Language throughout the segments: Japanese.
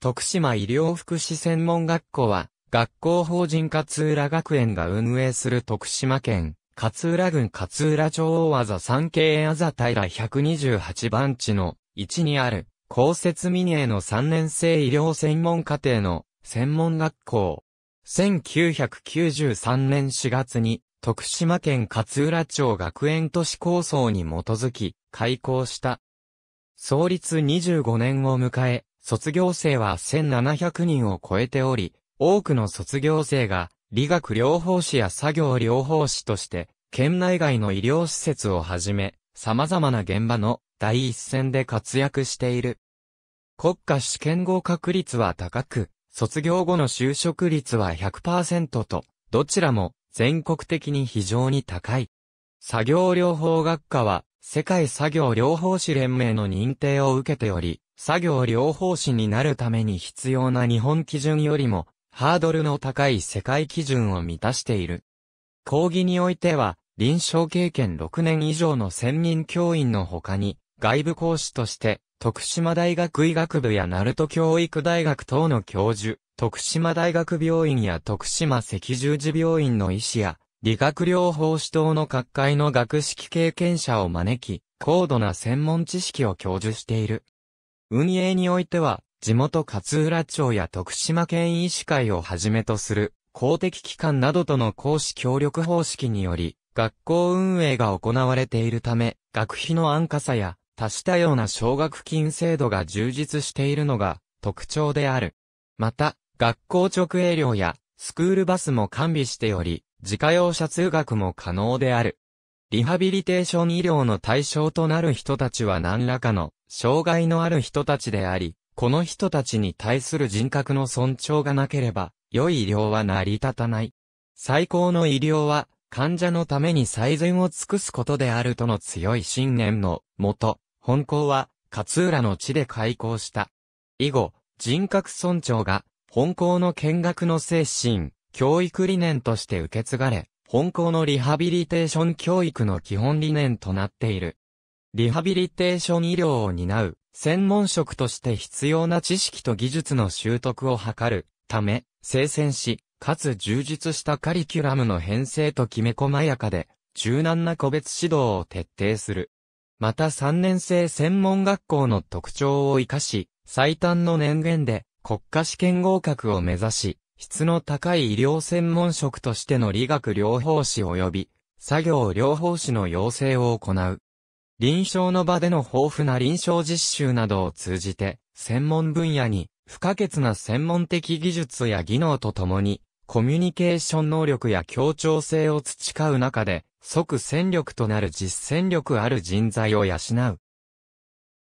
徳島医療福祉専門学校は、学校法人勝浦学園が運営する徳島県、勝浦郡勝浦町大技三景あざ平128番地の1にある、公設民営の3年生医療専門課程の専門学校。1993年4月に、徳島県勝浦町学園都市構想に基づき、開校した。創立25年を迎え、卒業生は1700人を超えており、多くの卒業生が理学療法士や作業療法士として、県内外の医療施設をはじめ、様々な現場の第一線で活躍している。国家試験合格率は高く、卒業後の就職率は100%と、どちらも全国的に非常に高い。作業療法学科は世界作業療法士連盟の認定を受けており、作業療法士になるために必要な日本基準よりも、ハードルの高い世界基準を満たしている。講義においては、臨床経験6年以上の専任教員の他に、外部講師として、徳島大学医学部や鳴門教育大学等の教授、徳島大学病院や徳島赤十字病院の医師や、理学療法士等の各界の学識経験者を招き、高度な専門知識を教授している。運営においては、地元勝浦町や徳島県医師会をはじめとする公的機関などとの講師協力方式により、学校運営が行われているため、学費の安価さや多種多様な奨学金制度が充実しているのが特徴である。また、学校直営料やスクールバスも完備しており、自家用車通学も可能である。リハビリテーション医療の対象となる人たちは何らかの障害のある人たちであり、この人たちに対する人格の尊重がなければ、良い医療は成り立たない。最高の医療は、患者のために最善を尽くすことであるとの強い信念のもと、本校は、勝浦の地で開校した。以後、人格尊重が、本校の見学の精神、教育理念として受け継がれ、本校のリハビリテーション教育の基本理念となっている。リハビリテーション医療を担う、専門職として必要な知識と技術の習得を図るため、生鮮し、かつ充実したカリキュラムの編成ときめ細やかで、柔軟な個別指導を徹底する。また3年生専門学校の特徴を活かし、最短の年限で国家試験合格を目指し、質の高い医療専門職としての理学療法士及び作業療法士の養成を行う。臨床の場での豊富な臨床実習などを通じて、専門分野に不可欠な専門的技術や技能とともに、コミュニケーション能力や協調性を培う中で、即戦力となる実践力ある人材を養う。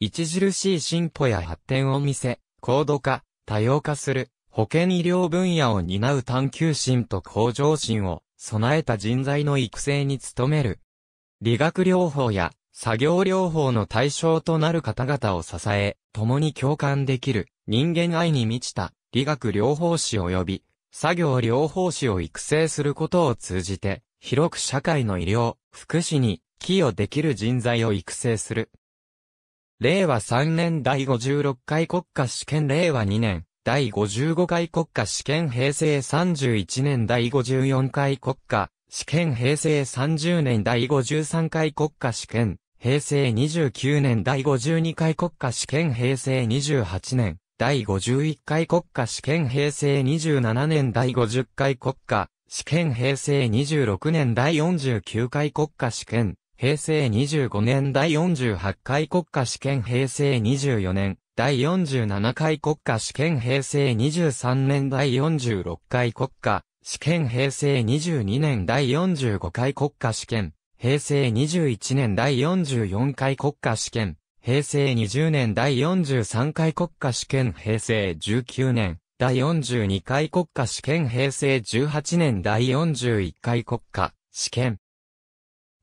著しい進歩や発展を見せ、高度化、多様化する、保健医療分野を担う探求心と向上心を備えた人材の育成に努める。理学療法や作業療法の対象となる方々を支え、共に共感できる人間愛に満ちた理学療法士及び作業療法士を育成することを通じて、広く社会の医療、福祉に寄与できる人材を育成する。令和3年第56回国家試験令和2年第55回国家試験平成31年第54回国家試験平成30年第53回国家試験、平成29年第52回国家試験平成28年、第51回国家試験平成27年第50回国家、試験平成26年第49回国家試験、平成25年第48回国家試験平成24年、第47回国家試験平成23年第46回国家試験平成22年第45回国家試験、平成21年第44回国家試験、平成20年第43回国家試験平成19年、第42回国家試験平成18年第41回国家試験。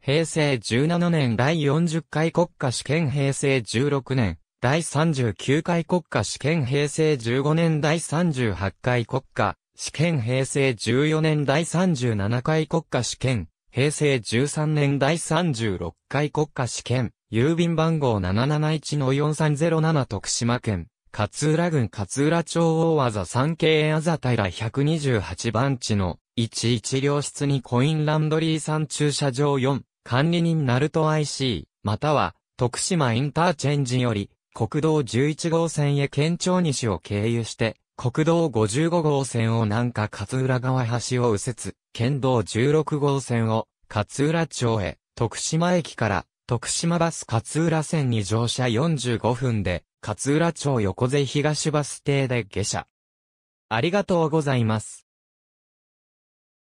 平成17年第40回国家試験平成16年、第39回国家試験平成15年第38回国家試験平成14年第37回国家試験、平成13年第36回国家試験、郵便番号771-4307徳島県、勝浦郡勝浦町大技三景あざ平128番地の11両室にコインランドリーん駐車場4、管理人ナルト IC、または徳島インターチェンジより国道11号線へ県庁西を経由して国道55号線を南下勝浦川橋を右折、県道16号線を勝浦町へ、徳島駅から徳島バス勝浦線に乗車45分で、勝浦町横瀬東バス停で下車。ありがとうございます。